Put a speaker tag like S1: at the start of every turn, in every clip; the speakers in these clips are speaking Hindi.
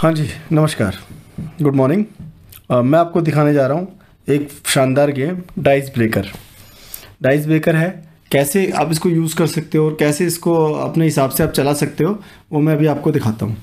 S1: हाँ जी नमस्कार गुड मॉर्निंग मैं आपको दिखाने जा रहा हूँ एक शानदार game dice breaker dice breaker है कैसे आप इसको यूज़ कर सकते हो और कैसे इसको अपने हिसाब से आप चला सकते हो वो मैं अभी आपको दिखाता हूँ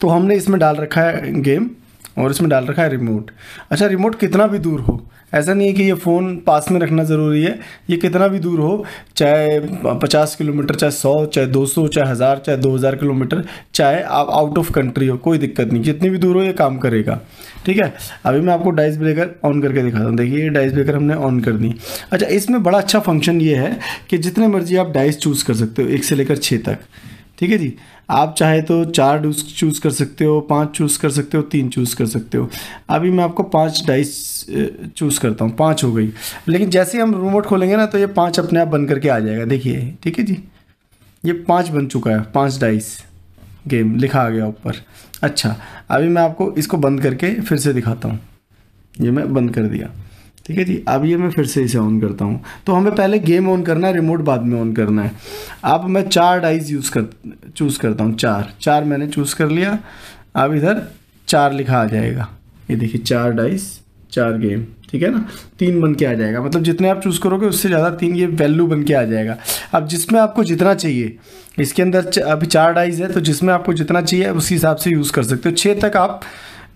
S1: तो हमने इसमें डाल रखा है गेम और इसमें डाल रखा है रिमोट अच्छा रिमोट कितना भी दूर हो ऐसा नहीं है कि ये फ़ोन पास में रखना ज़रूरी है ये कितना भी दूर हो चाहे 50 किलोमीटर चाहे 100 चाहे 200 चाहे हज़ार चाहे 2000 किलोमीटर चाहे आप आउट ऑफ कंट्री हो कोई दिक्कत नहीं जितनी भी दूर हो ये काम करेगा ठीक है अभी मैं आपको डाइस ब्रेकर ऑन करके दिखाता हूँ देखिए ये डाइस ब्रेकर हमने ऑन कर दी अच्छा इसमें बड़ा अच्छा फंक्शन ये है कि जितने मर्जी आप डाइस चूज़ कर सकते हो एक से लेकर छः तक ठीक है जी आप चाहे तो चार चूज़ कर सकते हो पांच चूज़ कर सकते हो तीन चूज़ कर सकते हो अभी मैं आपको पांच डाइस चूज़ करता हूँ पांच हो गई लेकिन जैसे हम रिमोट खोलेंगे ना तो ये पांच अपने आप बन करके आ जाएगा देखिए ठीक है जी ये पांच बन चुका है पांच डाइस गेम लिखा आ गया ऊपर अच्छा अभी मैं आपको इसको बंद करके फिर से दिखाता हूँ ये मैं बंद कर दिया ठीक है जी अब ये मैं फिर से इसे ऑन करता हूँ तो हमें पहले गेम ऑन करना है रिमोट बाद में ऑन करना है अब मैं चार डाइज यूज़ कर चूज़ करता हूँ चार चार मैंने चूज़ कर लिया अब इधर चार लिखा आ जाएगा ये देखिए चार डाइस चार गेम ठीक है ना तीन बन के आ जाएगा मतलब जितने आप चूज़ करोगे उससे ज़्यादा तीन ये वैल्यू बन के आ जाएगा अब जिसमें आपको जितना चाहिए इसके अंदर अभी चार डाइज है तो जिसमें आपको जितना चाहिए उसी हिसाब से यूज़ कर सकते हो छः तक आप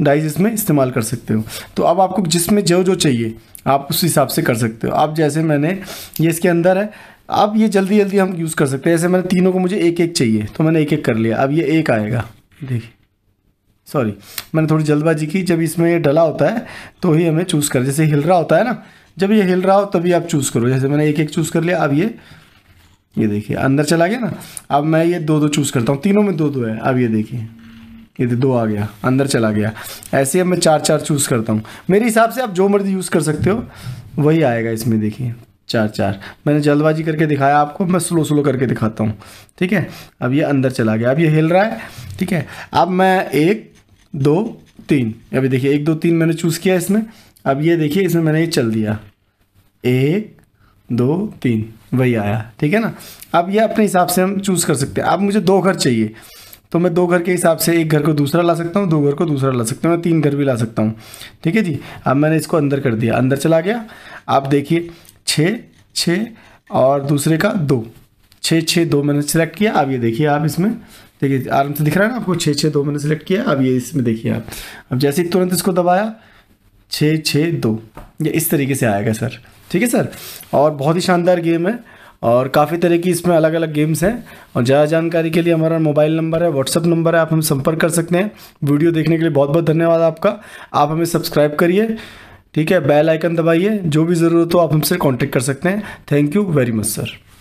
S1: डाइज इसमें इस्तेमाल कर सकते हो तो अब आपको जिसमें जो जो चाहिए आप उस हिसाब से कर सकते हो आप जैसे मैंने ये इसके अंदर है अब ये जल्दी जल्दी हम यूज़ कर सकते हैं जैसे मैंने तीनों को मुझे एक एक चाहिए तो मैंने एक एक कर लिया अब ये एक आएगा देखिए सॉरी मैंने थोड़ी जल्दबाजी की जब इसमें ये डला होता है तो ही हमें चूज़ कर जैसे हिल रहा होता है ना जब ये हिल रहा हो तभी आप चूज़ करो जैसे मैंने एक एक चूज़ कर लिया अब ये ये देखिए अंदर चला गया ना अब मैं ये दो दो चूज़ करता हूँ तीनों में दो दो है अब ये देखिए ये दो आ गया अंदर चला गया ऐसे अब मैं चार चार चूज़ करता हूँ मेरे हिसाब से आप जो मर्ज़ी यूज़ कर सकते हो वही आएगा इसमें देखिए चार चार मैंने जल्दबाजी करके दिखाया आपको मैं स्लो स्लो करके दिखाता हूँ ठीक है अब ये अंदर चला गया अब ये हिल रहा है ठीक है अब मैं एक दो तीन अभी देखिए एक दो तीन मैंने चूज़ किया इसमें अब ये देखिए इसमें मैंने ये चल दिया एक दो तीन वही आया ठीक है ना अब ये अपने हिसाब से हम चूज़ कर सकते हैं अब मुझे दो घर चाहिए तो मैं दो घर के हिसाब से एक घर को दूसरा ला सकता हूँ दो घर को दूसरा ला सकता हूँ तीन घर भी ला सकता हूँ ठीक है जी अब मैंने इसको अंदर कर दिया अंदर चला गया आप देखिए छः छः और दूसरे का दो छः छः दो मैंने सेलेक्ट किया अब ये देखिए आप इसमें देखिए आराम से दिख रहा है ना आपको छः छः दो मैंने सेलेक्ट किया अब ये इसमें देखिए आप अब जैसे ही तुरंत इसको दबाया छः छः दो ये इस तरीके से आएगा सर ठीक है सर और बहुत ही शानदार गेम है और काफ़ी तरह की इसमें अलग अलग गेम्स हैं और ज़्यादा जानकारी के लिए हमारा मोबाइल नंबर है व्हाट्सअप नंबर है आप हम संपर्क कर सकते हैं वीडियो देखने के लिए बहुत बहुत धन्यवाद आपका आप हमें सब्सक्राइब करिए ठीक है बेल आइकन दबाइए जो भी ज़रूरत हो आप हमसे कांटेक्ट कर सकते हैं thank you very much sir